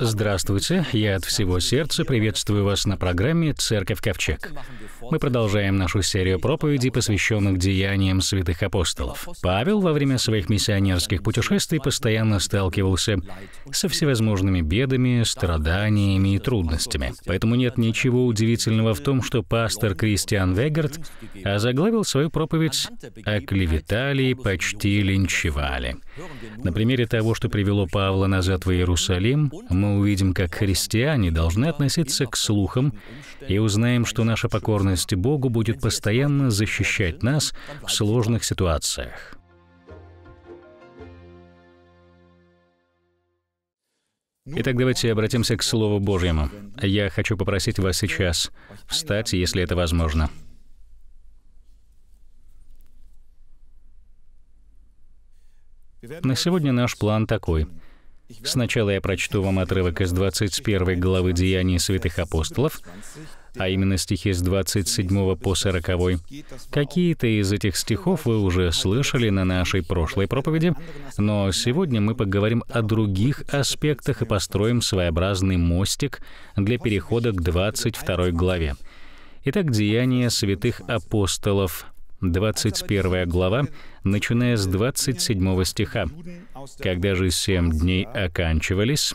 Здравствуйте, я от всего сердца приветствую вас на программе «Церковь Ковчег». Мы продолжаем нашу серию проповедей, посвященных деяниям святых апостолов. Павел во время своих миссионерских путешествий постоянно сталкивался со всевозможными бедами, страданиями и трудностями. Поэтому нет ничего удивительного в том, что пастор Кристиан Вегард озаглавил свою проповедь «О «Оклеветали, почти линчевали». На примере того, что привело Павла назад в Иерусалим, мы мы увидим, как христиане должны относиться к слухам и узнаем, что наша покорность Богу будет постоянно защищать нас в сложных ситуациях. Итак, давайте обратимся к Слову Божьему. Я хочу попросить вас сейчас встать, если это возможно. На сегодня наш план такой — Сначала я прочту вам отрывок из 21 главы Деяний святых апостолов, а именно стихи с 27 по 40. Какие-то из этих стихов вы уже слышали на нашей прошлой проповеди, но сегодня мы поговорим о других аспектах и построим своеобразный мостик для перехода к 22 главе. Итак, Деяния святых апостолов, 21 глава, начиная с 27 стиха. Когда же семь дней оканчивались,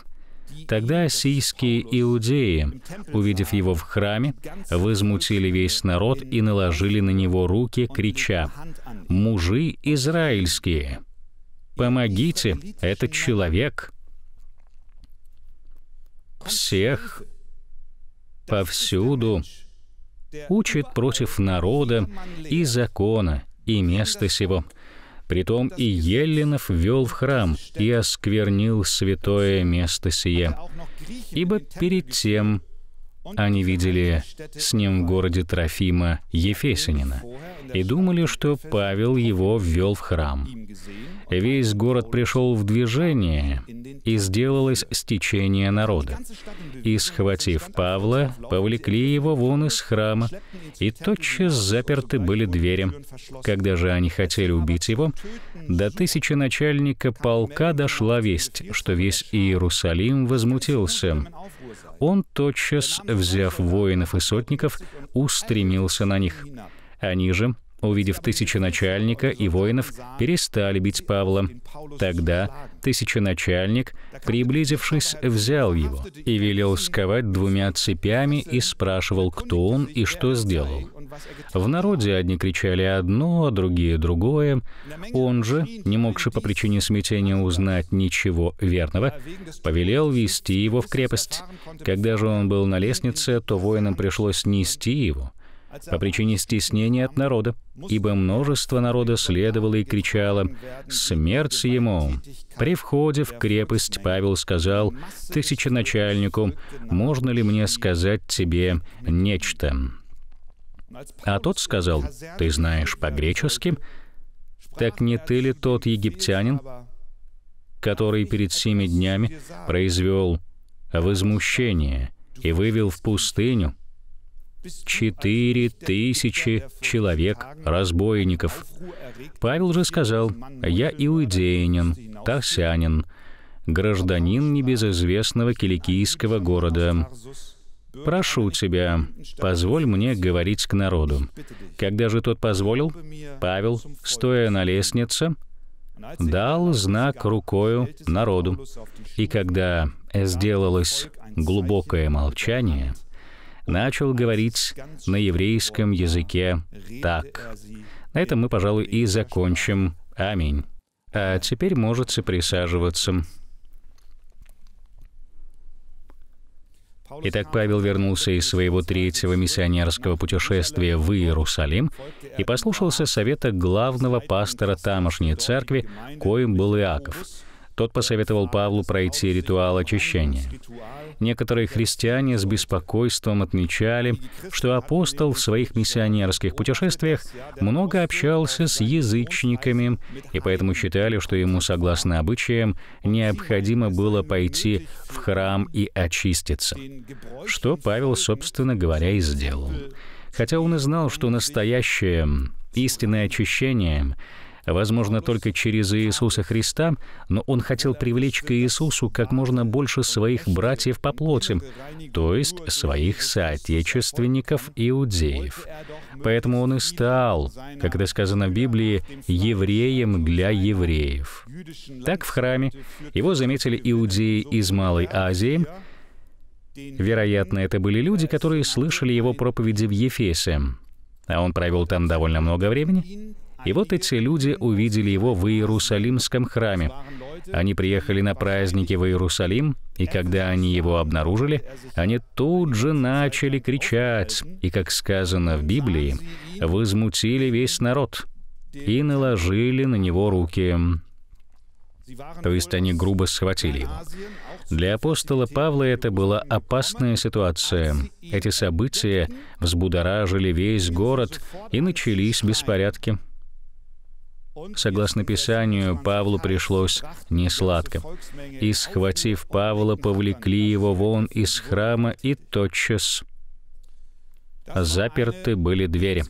Тогда ассийские иудеи, увидев его в храме, возмутили весь народ и наложили на него руки, крича «Мужи израильские! Помогите, этот человек!» Всех повсюду учит против народа и закона и места сего, Притом и Еллинов вел в храм и осквернил святое место сие. Ибо перед тем, они видели с ним в городе Трофима Ефесянина и думали, что Павел его ввел в храм. Весь город пришел в движение, и сделалось стечение народа. И, схватив Павла, повлекли его вон из храма, и тотчас заперты были двери. Когда же они хотели убить его, до тысячи начальника полка дошла весть, что весь Иерусалим возмутился он, тотчас взяв воинов и сотников, устремился на них. Они же, Увидев тысячи начальника и воинов, перестали бить Павла. Тогда тысяченачальник, приблизившись, взял его и велел сковать двумя цепями и спрашивал, кто он и что сделал. В народе одни кричали одно, а другие другое. Он же, не могши по причине смятения узнать ничего верного, повелел вести его в крепость. Когда же он был на лестнице, то воинам пришлось нести его — по причине стеснения от народа, ибо множество народа следовало и кричало «Смерть ему!». При входе в крепость Павел сказал тысяченачальнику «Можно ли мне сказать тебе нечто?». А тот сказал «Ты знаешь по-гречески? Так не ты ли тот египтянин, который перед семи днями произвел возмущение и вывел в пустыню четыре тысячи человек-разбойников. Павел же сказал, «Я иудеянин, тарсянин, гражданин небезызвестного киликийского города. Прошу тебя, позволь мне говорить к народу». Когда же тот позволил, Павел, стоя на лестнице, дал знак рукою народу. И когда сделалось глубокое молчание, начал говорить на еврейском языке так. На этом мы, пожалуй, и закончим. Аминь. А теперь можете присаживаться. Итак, Павел вернулся из своего третьего миссионерского путешествия в Иерусалим и послушался совета главного пастора тамошней церкви, коим был Иаков — тот посоветовал Павлу пройти ритуал очищения. Некоторые христиане с беспокойством отмечали, что апостол в своих миссионерских путешествиях много общался с язычниками, и поэтому считали, что ему, согласно обычаям, необходимо было пойти в храм и очиститься. Что Павел, собственно говоря, и сделал. Хотя он и знал, что настоящее истинное очищение возможно, только через Иисуса Христа, но он хотел привлечь к Иисусу как можно больше своих братьев по плоти, то есть своих соотечественников иудеев. Поэтому он и стал, как это сказано в Библии, евреем для евреев. Так в храме его заметили иудеи из Малой Азии, Вероятно, это были люди, которые слышали его проповеди в Ефесе, а он провел там довольно много времени. И вот эти люди увидели его в Иерусалимском храме. Они приехали на праздники в Иерусалим, и когда они его обнаружили, они тут же начали кричать, и, как сказано в Библии, возмутили весь народ и наложили на него руки. То есть они грубо схватили его. Для апостола Павла это была опасная ситуация. Эти события взбудоражили весь город, и начались беспорядки. Согласно Писанию, Павлу пришлось несладко. «И, схватив Павла, повлекли его вон из храма, и тотчас заперты были двери.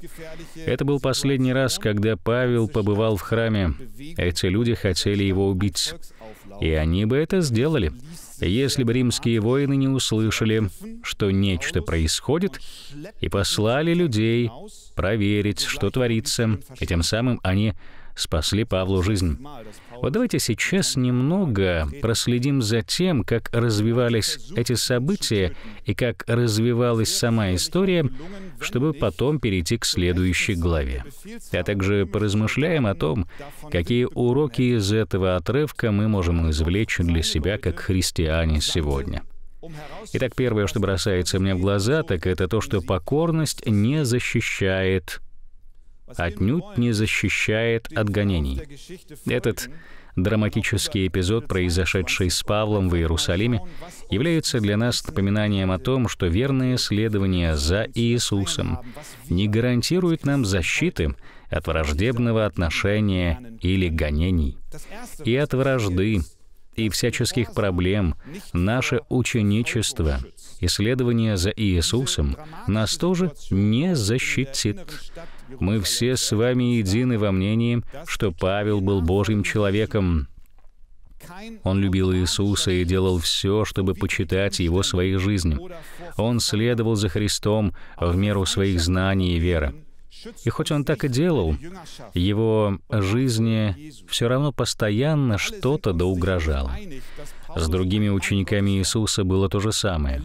Это был последний раз, когда Павел побывал в храме. Эти люди хотели его убить. И они бы это сделали, если бы римские воины не услышали, что нечто происходит, и послали людей проверить, что творится, и тем самым они спасли Павлу жизнь. Вот давайте сейчас немного проследим за тем, как развивались эти события и как развивалась сама история, чтобы потом перейти к следующей главе. А также поразмышляем о том, какие уроки из этого отрывка мы можем извлечь для себя как христиане сегодня. Итак, первое, что бросается мне в глаза, так это то, что покорность не защищает отнюдь не защищает от гонений. Этот драматический эпизод, произошедший с Павлом в Иерусалиме, является для нас напоминанием о том, что верное следование за Иисусом не гарантирует нам защиты от враждебного отношения или гонений, и от вражды, и всяческих проблем наше ученичество, исследование за Иисусом нас тоже не защитит. Мы все с вами едины во мнении, что Павел был Божьим человеком. Он любил Иисуса и делал все, чтобы почитать Его своей жизнью. Он следовал за Христом в меру своих знаний и веры. И хоть он так и делал, его жизни все равно постоянно что-то доугрожало. С другими учениками Иисуса было то же самое.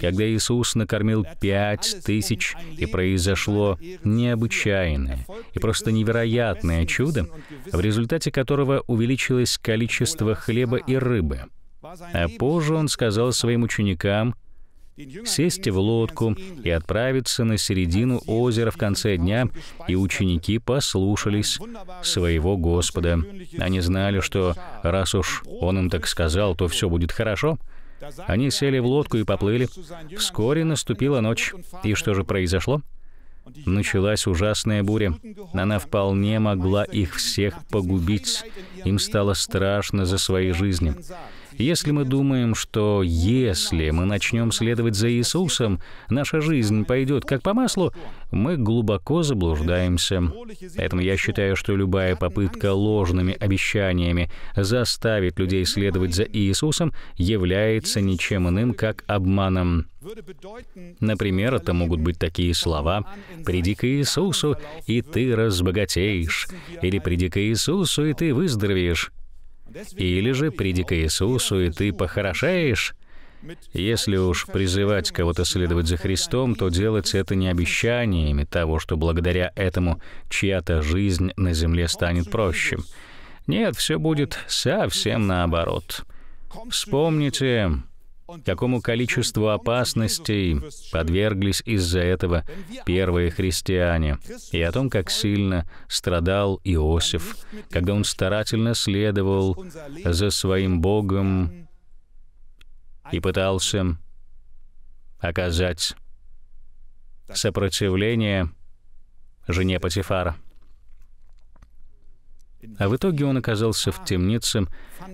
Когда Иисус накормил пять тысяч, и произошло необычайное и просто невероятное чудо, в результате которого увеличилось количество хлеба и рыбы. А позже он сказал своим ученикам, сесть в лодку и отправиться на середину озера в конце дня, и ученики послушались своего Господа. Они знали, что раз уж Он им так сказал, то все будет хорошо. Они сели в лодку и поплыли. Вскоре наступила ночь. И что же произошло? Началась ужасная буря. Она вполне могла их всех погубить. Им стало страшно за свои жизни. Если мы думаем, что если мы начнем следовать за Иисусом, наша жизнь пойдет как по маслу, мы глубоко заблуждаемся. Поэтому я считаю, что любая попытка ложными обещаниями заставить людей следовать за Иисусом является ничем иным, как обманом. Например, это могут быть такие слова «Приди к Иисусу, и ты разбогатеешь», или «Приди к Иисусу, и ты выздоровеешь». Или же приди к Иисусу, и ты похорошеешь. Если уж призывать кого-то следовать за Христом, то делать это не обещаниями того, что благодаря этому чья-то жизнь на земле станет проще. Нет, все будет совсем наоборот. Вспомните, какому количеству опасностей подверглись из-за этого первые христиане, и о том, как сильно страдал Иосиф, когда он старательно следовал за своим Богом и пытался оказать сопротивление жене Патифара. А в итоге он оказался в темнице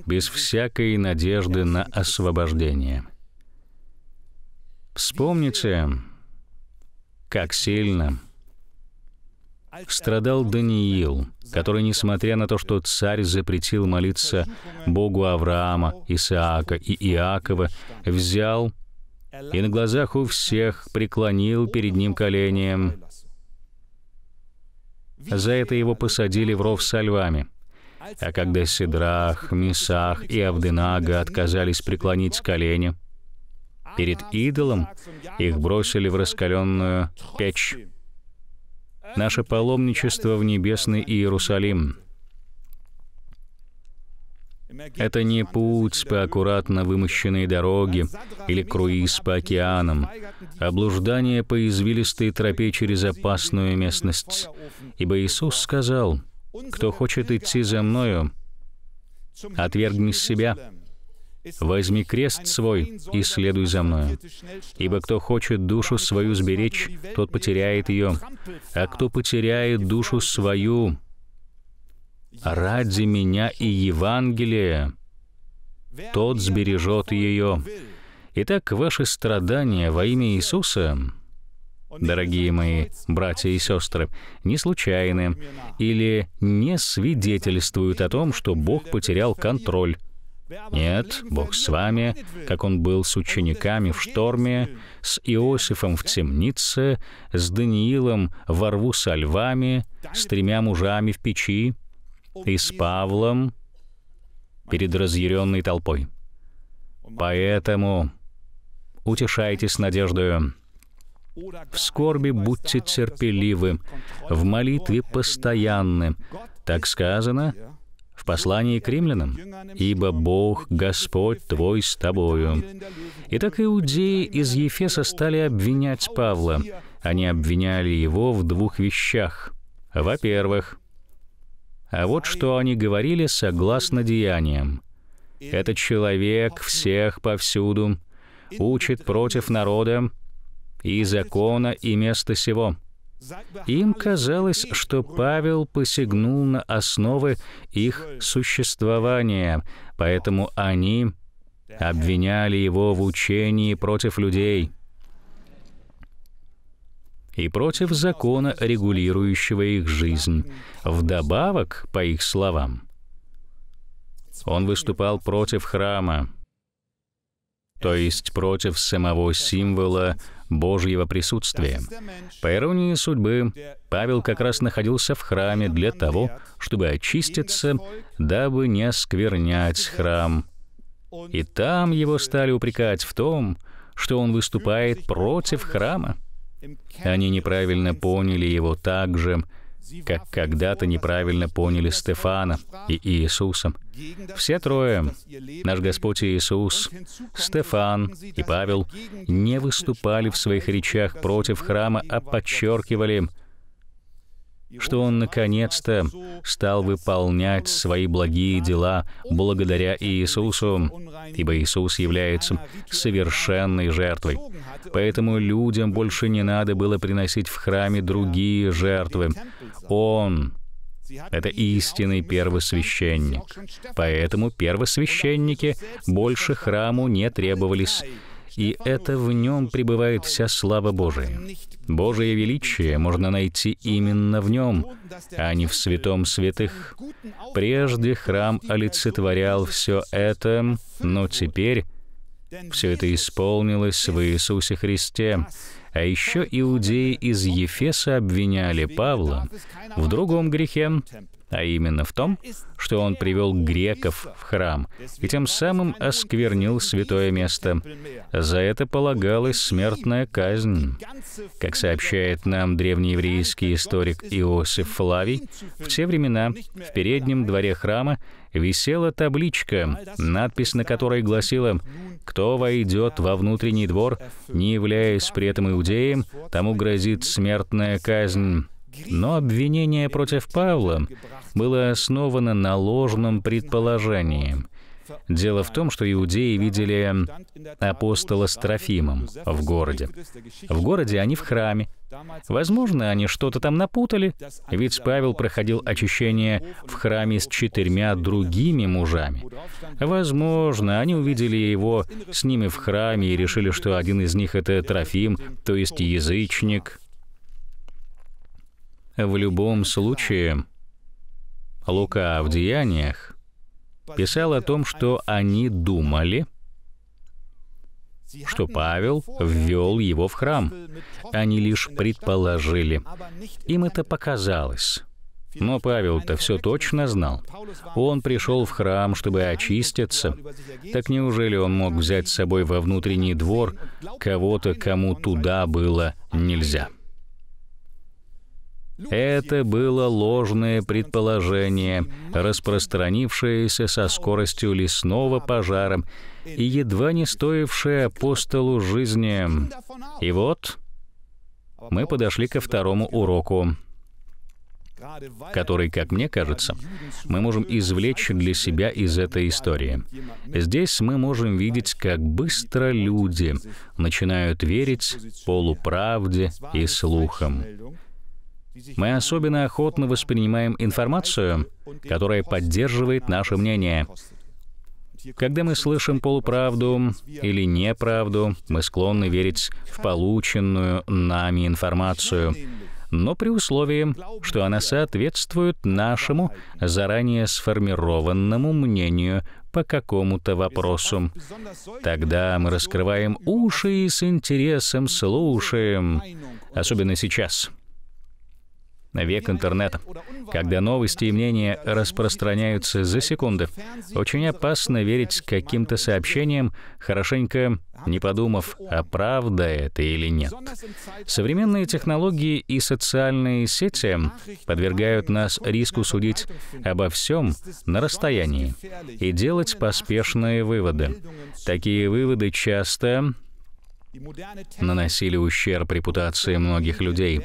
без всякой надежды на освобождение. Вспомните, как сильно страдал Даниил, который, несмотря на то, что царь запретил молиться Богу Авраама, Исаака и Иакова, взял и на глазах у всех преклонил перед ним колением за это его посадили в ров со львами. А когда Сидрах, Мисах и Авденага отказались преклонить колени, перед идолом их бросили в раскаленную печь. Наше паломничество в небесный Иерусалим — это не путь по аккуратно вымощенной дороге или круиз по океанам, а блуждание по извилистой тропе через опасную местность. Ибо Иисус сказал, «Кто хочет идти за Мною, отвергни себя, Возьми крест свой и следуй за мною. Ибо кто хочет душу свою сберечь, тот потеряет ее. А кто потеряет душу свою ради меня и Евангелия, тот сбережет ее. Итак, ваши страдания во имя Иисуса, дорогие мои братья и сестры, не случайны или не свидетельствуют о том, что Бог потерял контроль. Нет, Бог с вами, как Он был с учениками в шторме, с Иосифом в темнице, с Даниилом во рву со львами, с тремя мужами в печи, и с Павлом перед разъяренной толпой. Поэтому утешайтесь надеждою. В скорби будьте терпеливы, в молитве постоянны. Так сказано в послании к римлянам, «Ибо Бог, Господь твой с тобою». Итак, иудеи из Ефеса стали обвинять Павла. Они обвиняли его в двух вещах. Во-первых, а вот что они говорили согласно деяниям. Этот человек всех повсюду учит против народа и закона и места сего. Им казалось, что Павел посягнул на основы их существования, поэтому они обвиняли его в учении против людей и против закона, регулирующего их жизнь. Вдобавок, по их словам, он выступал против храма, то есть против самого символа Божьего присутствия. По иронии судьбы, Павел как раз находился в храме для того, чтобы очиститься, дабы не осквернять храм. И там его стали упрекать в том, что он выступает против храма. Они неправильно поняли его так же, как когда-то неправильно поняли Стефана и Иисуса. Все трое, наш Господь Иисус, Стефан и Павел, не выступали в своих речах против храма, а подчеркивали – что он наконец-то стал выполнять свои благие дела благодаря Иисусу, ибо Иисус является совершенной жертвой. Поэтому людям больше не надо было приносить в храме другие жертвы. Он это истинный первосвященник. Поэтому первосвященники больше храму не требовались, и это в нем пребывает вся слава Божия. Божие величие можно найти именно в нем, а не в святом святых. Прежде храм олицетворял все это, но теперь все это исполнилось в Иисусе Христе. А еще иудеи из Ефеса обвиняли Павла в другом грехе а именно в том, что он привел греков в храм и тем самым осквернил святое место. За это полагалась смертная казнь. Как сообщает нам древнееврейский историк Иосиф Флавий, в те времена в переднем дворе храма висела табличка, надпись на которой гласила «Кто войдет во внутренний двор, не являясь при этом иудеем, тому грозит смертная казнь». Но обвинение против Павла было основано на ложном предположении. Дело в том, что иудеи видели апостола с Трофимом в городе. В городе они в храме. Возможно, они что-то там напутали, ведь Павел проходил очищение в храме с четырьмя другими мужами. Возможно, они увидели его с ними в храме и решили, что один из них — это Трофим, то есть язычник, в любом случае, Лука в «Деяниях» писал о том, что они думали, что Павел ввел его в храм. Они лишь предположили. Им это показалось. Но Павел-то все точно знал. Он пришел в храм, чтобы очиститься. Так неужели он мог взять с собой во внутренний двор кого-то, кому туда было нельзя? Это было ложное предположение, распространившееся со скоростью лесного пожара и едва не стоившее апостолу жизни. И вот мы подошли ко второму уроку который, как мне кажется, мы можем извлечь для себя из этой истории. Здесь мы можем видеть, как быстро люди начинают верить полуправде и слухам. Мы особенно охотно воспринимаем информацию, которая поддерживает наше мнение. Когда мы слышим полуправду или неправду, мы склонны верить в полученную нами информацию, но при условии, что она соответствует нашему заранее сформированному мнению по какому-то вопросу. Тогда мы раскрываем уши и с интересом слушаем, особенно сейчас, век интернета, когда новости и мнения распространяются за секунды. Очень опасно верить каким-то сообщениям, хорошенько не подумав, а правда это или нет. Современные технологии и социальные сети подвергают нас риску судить обо всем на расстоянии и делать поспешные выводы. Такие выводы часто наносили ущерб репутации многих людей.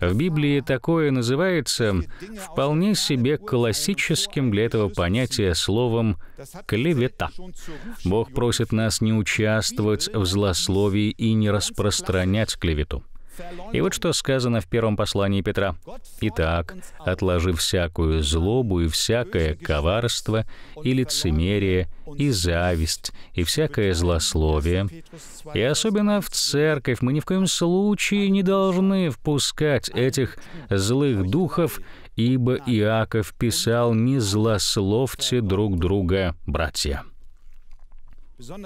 В Библии такое называется вполне себе классическим для этого понятия словом «клевета». Бог просит нас не участвовать в злословии и не распространять клевету. И вот что сказано в первом послании Петра. «Итак, отложи всякую злобу и всякое коварство и лицемерие, и зависть, и всякое злословие. И особенно в церковь мы ни в коем случае не должны впускать этих злых духов, ибо Иаков писал «Не злословьте друг друга, братья».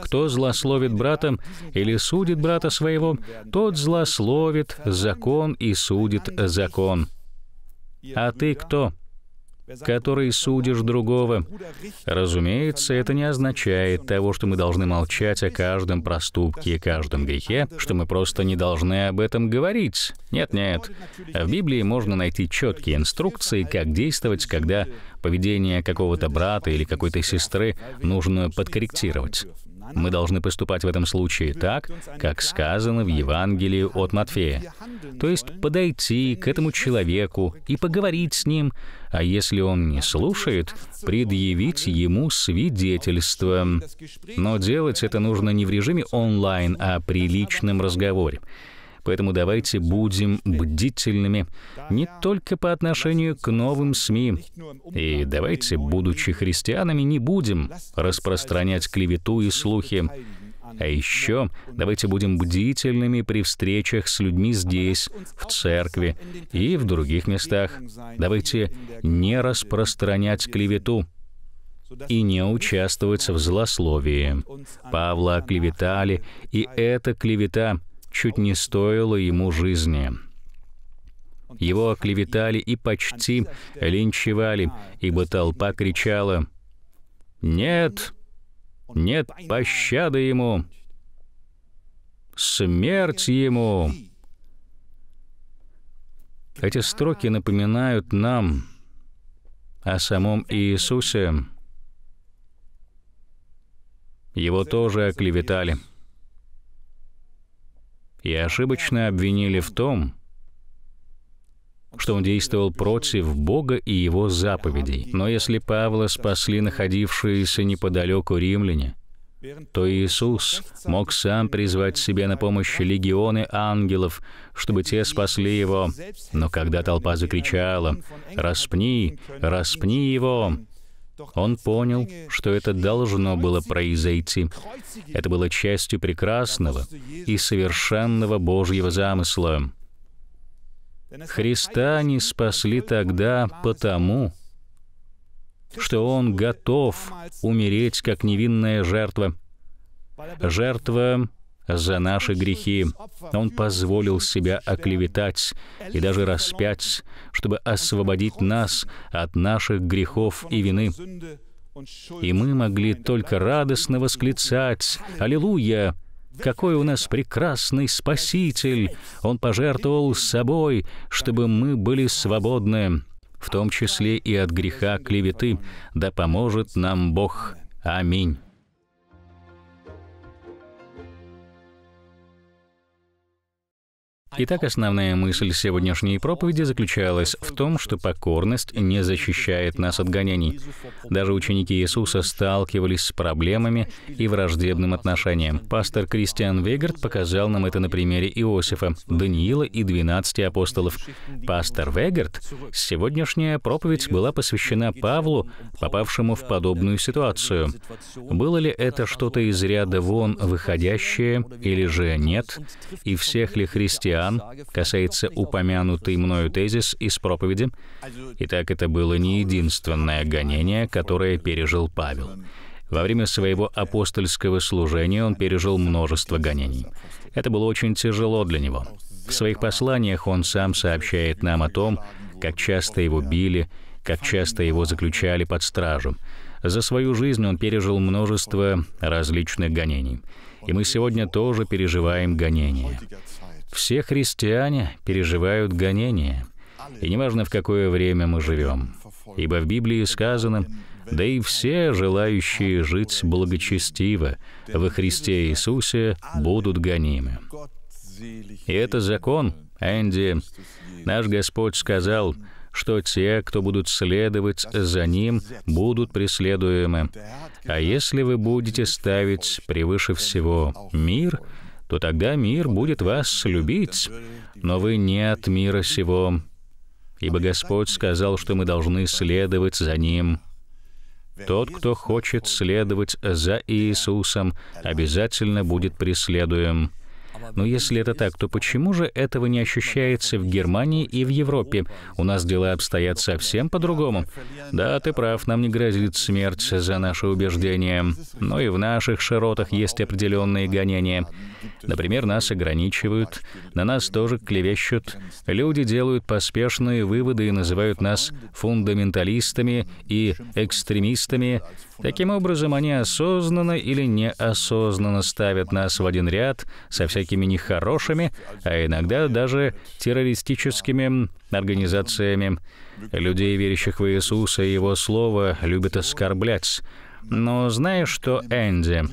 Кто злословит братом или судит брата своего, тот злословит закон и судит закон. А ты кто? который судишь другого. Разумеется, это не означает того, что мы должны молчать о каждом проступке и каждом грехе, что мы просто не должны об этом говорить. Нет-нет. В Библии можно найти четкие инструкции, как действовать, когда поведение какого-то брата или какой-то сестры нужно подкорректировать. Мы должны поступать в этом случае так, как сказано в Евангелии от Матфея. То есть подойти к этому человеку и поговорить с ним, а если он не слушает, предъявить ему свидетельство. Но делать это нужно не в режиме онлайн, а при личном разговоре. Поэтому давайте будем бдительными не только по отношению к новым СМИ. И давайте, будучи христианами, не будем распространять клевету и слухи. А еще давайте будем бдительными при встречах с людьми здесь, в церкви и в других местах. Давайте не распространять клевету и не участвовать в злословии. Павла клеветали, и эта клевета чуть не стоила ему жизни. Его оклеветали и почти линчевали, ибо толпа кричала «Нет!» Нет пощады ему. Смерть ему. Эти строки напоминают нам о самом Иисусе. Его тоже оклеветали. И ошибочно обвинили в том, что он действовал против Бога и его заповедей. Но если Павла спасли находившиеся неподалеку римляне, то Иисус мог сам призвать себе на помощь легионы ангелов, чтобы те спасли его. Но когда толпа закричала «Распни! Распни его!», он понял, что это должно было произойти. Это было частью прекрасного и совершенного Божьего замысла. Христа не спасли тогда потому, что Он готов умереть как невинная жертва. Жертва за наши грехи. Он позволил себя оклеветать и даже распять, чтобы освободить нас от наших грехов и вины. И мы могли только радостно восклицать «Аллилуйя!» Какой у нас прекрасный Спаситель! Он пожертвовал собой, чтобы мы были свободны, в том числе и от греха клеветы. Да поможет нам Бог. Аминь. Итак, основная мысль сегодняшней проповеди заключалась в том, что покорность не защищает нас от гонений. Даже ученики Иисуса сталкивались с проблемами и враждебным отношением. Пастор Кристиан Вегард показал нам это на примере Иосифа, Даниила и 12 апостолов. Пастор Вегард, сегодняшняя проповедь была посвящена Павлу, попавшему в подобную ситуацию. Было ли это что-то из ряда вон выходящее или же нет? И всех ли христиан Иоанн касается упомянутый мною тезис из проповеди. и так это было не единственное гонение, которое пережил Павел. Во время своего апостольского служения он пережил множество гонений. Это было очень тяжело для него. В своих посланиях он сам сообщает нам о том, как часто его били, как часто его заключали под стражу. За свою жизнь он пережил множество различных гонений. И мы сегодня тоже переживаем гонения. Все христиане переживают гонения, и неважно, в какое время мы живем. Ибо в Библии сказано, да и все желающие жить благочестиво во Христе Иисусе будут гонимы. И это закон, Энди. Наш Господь сказал, что те, кто будут следовать за Ним, будут преследуемы. А если вы будете ставить превыше всего мир — то тогда мир будет вас любить, но вы не от мира сего, ибо Господь сказал, что мы должны следовать за Ним. Тот, кто хочет следовать за Иисусом, обязательно будет преследуем. Но если это так, то почему же этого не ощущается в Германии и в Европе? У нас дела обстоят совсем по-другому. Да, ты прав, нам не грозит смерть за наши убеждения. Но и в наших широтах есть определенные гонения. Например, нас ограничивают, на нас тоже клевещут. Люди делают поспешные выводы и называют нас фундаменталистами и экстремистами. Таким образом, они осознанно или неосознанно ставят нас в один ряд со всякими всякими нехорошими, а иногда даже террористическими организациями. Людей, верящих в Иисуса и Его Слово, любят оскорблять. Но знаешь что, Энди,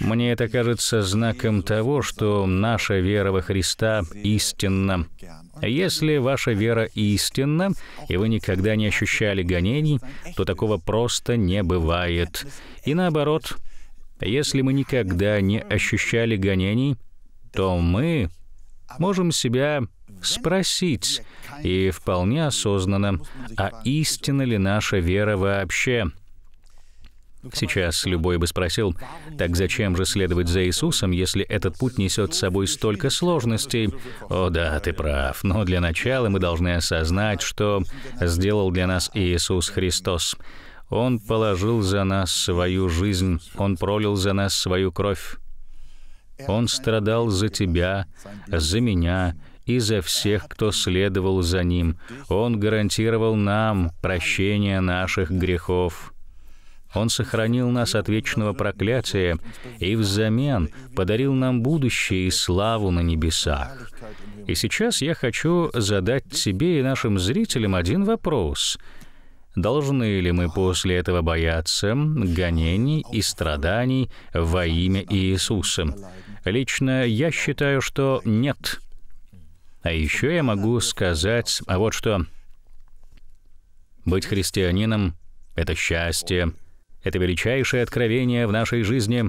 мне это кажется знаком того, что наша вера во Христа истинна. Если ваша вера истинна, и вы никогда не ощущали гонений, то такого просто не бывает. И наоборот, если мы никогда не ощущали гонений, то мы можем себя спросить, и вполне осознанно, а истинна ли наша вера вообще? Сейчас любой бы спросил, так зачем же следовать за Иисусом, если этот путь несет с собой столько сложностей? О да, ты прав, но для начала мы должны осознать, что сделал для нас Иисус Христос. Он положил за нас свою жизнь, Он пролил за нас свою кровь. Он страдал за тебя, за меня и за всех, кто следовал за Ним. Он гарантировал нам прощение наших грехов. Он сохранил нас от вечного проклятия и взамен подарил нам будущее и славу на небесах. И сейчас я хочу задать тебе и нашим зрителям один вопрос. Должны ли мы после этого бояться гонений и страданий во имя Иисуса? Лично я считаю, что нет. А еще я могу сказать, а вот что. Быть христианином — это счастье, это величайшее откровение в нашей жизни.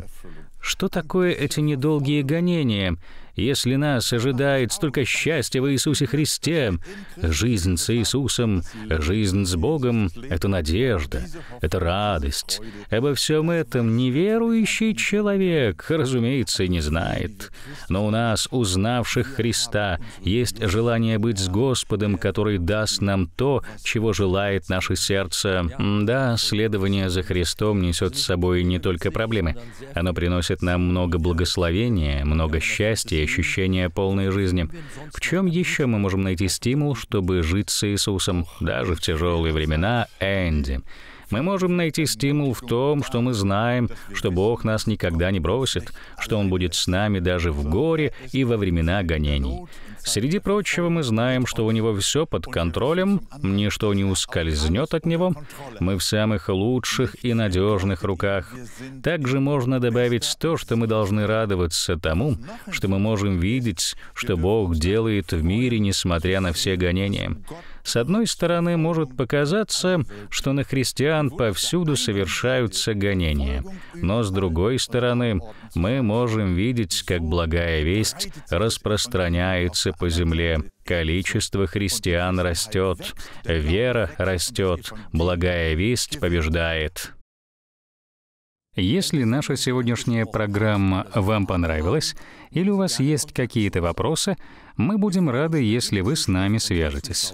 Что такое эти недолгие гонения? Если нас ожидает столько счастья в Иисусе Христе, жизнь с Иисусом, жизнь с Богом — это надежда, это радость. Обо всем этом неверующий человек, разумеется, не знает. Но у нас, узнавших Христа, есть желание быть с Господом, который даст нам то, чего желает наше сердце. Да, следование за Христом несет с собой не только проблемы. Оно приносит нам много благословения, много счастья, ощущение полной жизни. В чем еще мы можем найти стимул, чтобы жить с Иисусом, даже в тяжелые времена Энди? Мы можем найти стимул в том, что мы знаем, что Бог нас никогда не бросит, что Он будет с нами даже в горе и во времена гонений. Среди прочего, мы знаем, что у Него все под контролем, ничто не ускользнет от Него, мы в самых лучших и надежных руках. Также можно добавить то, что мы должны радоваться тому, что мы можем видеть, что Бог делает в мире, несмотря на все гонения. С одной стороны, может показаться, что на христиан повсюду совершаются гонения. Но с другой стороны, мы можем видеть, как благая весть распространяется по земле. Количество христиан растет, вера растет, благая весть побеждает. Если наша сегодняшняя программа вам понравилась или у вас есть какие-то вопросы, мы будем рады, если вы с нами свяжетесь.